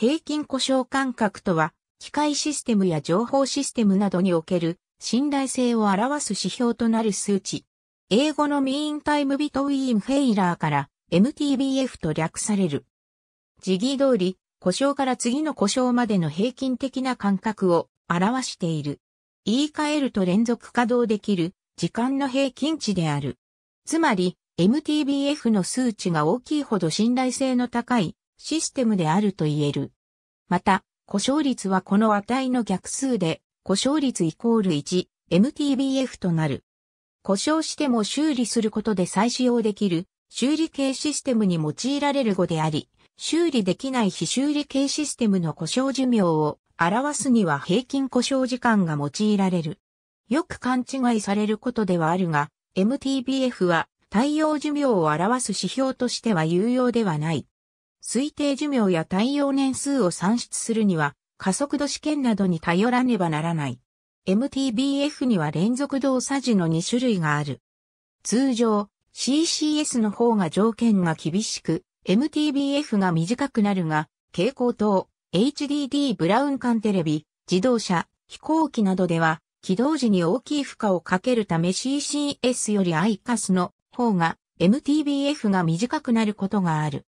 平均故障間隔とは、機械システムや情報システムなどにおける信頼性を表す指標となる数値。英語の Mean Time Between Failure から MTBF と略される。時義通り、故障から次の故障までの平均的な間隔を表している。言い換えると連続稼働できる時間の平均値である。つまり、MTBF の数値が大きいほど信頼性の高いシステムであると言える。また、故障率はこの値の逆数で、故障率イコール1、MTBF となる。故障しても修理することで再使用できる、修理系システムに用いられる語であり、修理できない非修理系システムの故障寿命を表すには平均故障時間が用いられる。よく勘違いされることではあるが、MTBF は対応寿命を表す指標としては有用ではない。推定寿命や耐用年数を算出するには、加速度試験などに頼らねばならない。MTBF には連続動作時の2種類がある。通常、CCS の方が条件が厳しく、MTBF が短くなるが、蛍光灯、HDD ブラウン管テレビ、自動車、飛行機などでは、起動時に大きい負荷をかけるため CCS より ICAS の方が MTBF が短くなることがある。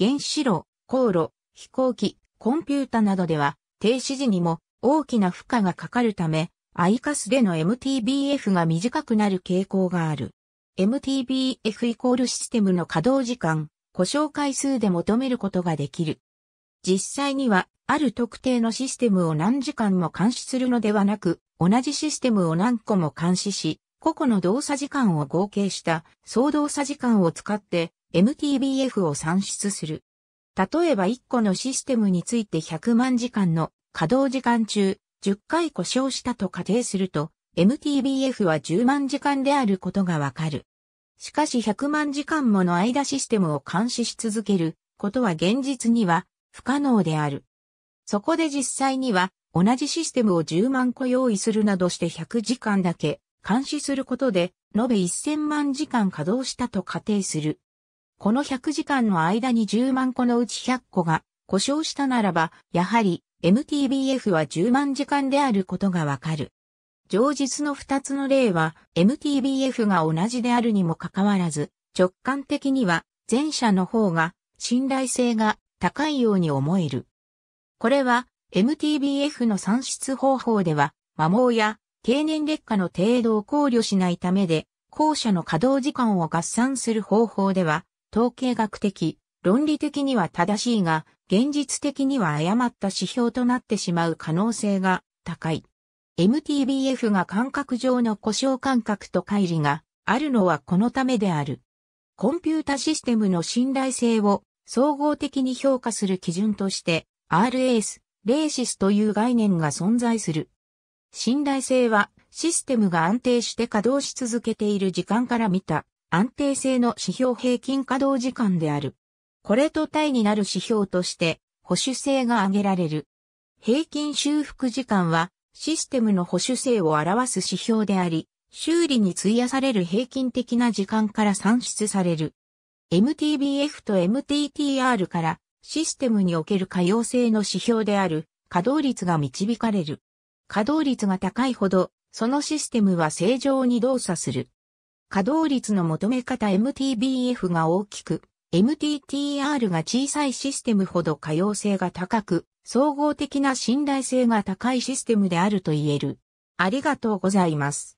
原子炉、航路、飛行機、コンピュータなどでは、停止時にも大きな負荷がかかるため、アイカスでの MTBF が短くなる傾向がある。MTBF イコールシステムの稼働時間、故障回数で求めることができる。実際には、ある特定のシステムを何時間も監視するのではなく、同じシステムを何個も監視し、個々の動作時間を合計した、総動作時間を使って、MTBF を算出する。例えば1個のシステムについて100万時間の稼働時間中10回故障したと仮定すると MTBF は10万時間であることがわかる。しかし100万時間もの間システムを監視し続けることは現実には不可能である。そこで実際には同じシステムを10万個用意するなどして100時間だけ監視することで延べ1000万時間稼働したと仮定する。この100時間の間に10万個のうち100個が故障したならば、やはり MTBF は10万時間であることがわかる。上述の2つの例は MTBF が同じであるにもかかわらず、直感的には前者の方が信頼性が高いように思える。これは MTBF の算出方法では、摩耗や経年劣化の程度を考慮しないためで、後者の稼働時間を合算する方法では、統計学的、論理的には正しいが、現実的には誤った指標となってしまう可能性が高い。MTBF が感覚上の故障感覚と乖離があるのはこのためである。コンピュータシステムの信頼性を総合的に評価する基準として RS、レーシスという概念が存在する。信頼性はシステムが安定して稼働し続けている時間から見た安定性の指標平均稼働時間である。これと対になる指標として、保守性が挙げられる。平均修復時間は、システムの保守性を表す指標であり、修理に費やされる平均的な時間から算出される。MTBF と MTTR からシステムにおける可用性の指標である稼働率が導かれる。稼働率が高いほど、そのシステムは正常に動作する。稼働率の求め方 MTBF が大きく、MTTR が小さいシステムほど可用性が高く、総合的な信頼性が高いシステムであると言える。ありがとうございます。